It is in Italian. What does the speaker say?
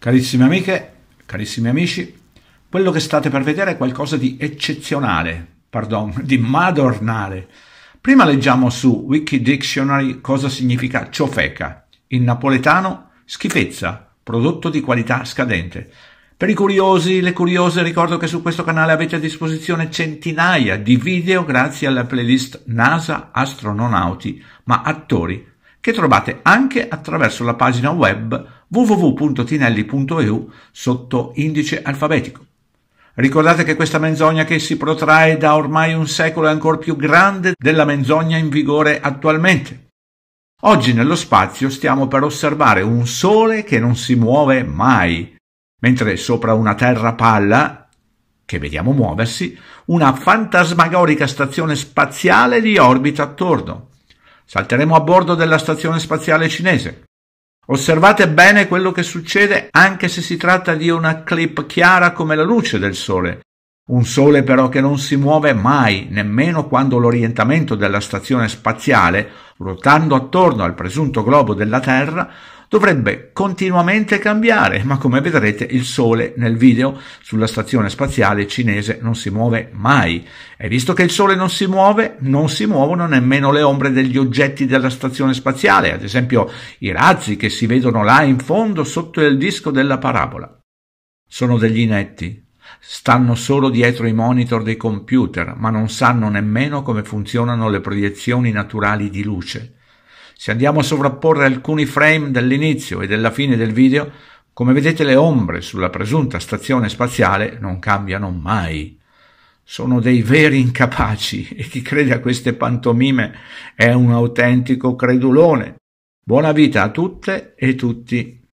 Carissime amiche, carissimi amici, quello che state per vedere è qualcosa di eccezionale, pardon, di madornale. Prima leggiamo su Wikidictionary cosa significa ciofeca, in napoletano schifezza, prodotto di qualità scadente. Per i curiosi, le curiose, ricordo che su questo canale avete a disposizione centinaia di video grazie alla playlist NASA Astronauti, ma attori che trovate anche attraverso la pagina web www.tinelli.eu sotto indice alfabetico. Ricordate che questa menzogna che si protrae da ormai un secolo è ancora più grande della menzogna in vigore attualmente. Oggi nello spazio stiamo per osservare un sole che non si muove mai, mentre sopra una terra palla, che vediamo muoversi, una fantasmagorica stazione spaziale gli orbita attorno. Salteremo a bordo della stazione spaziale cinese. Osservate bene quello che succede anche se si tratta di una clip chiara come la luce del Sole. Un Sole però che non si muove mai, nemmeno quando l'orientamento della stazione spaziale, ruotando attorno al presunto globo della Terra, dovrebbe continuamente cambiare, ma come vedrete il Sole nel video sulla stazione spaziale cinese non si muove mai. E visto che il Sole non si muove, non si muovono nemmeno le ombre degli oggetti della stazione spaziale, ad esempio i razzi che si vedono là in fondo sotto il disco della parabola. Sono degli inetti, stanno solo dietro i monitor dei computer, ma non sanno nemmeno come funzionano le proiezioni naturali di luce. Se andiamo a sovrapporre alcuni frame dell'inizio e della fine del video, come vedete le ombre sulla presunta stazione spaziale non cambiano mai. Sono dei veri incapaci e chi crede a queste pantomime è un autentico credulone. Buona vita a tutte e tutti.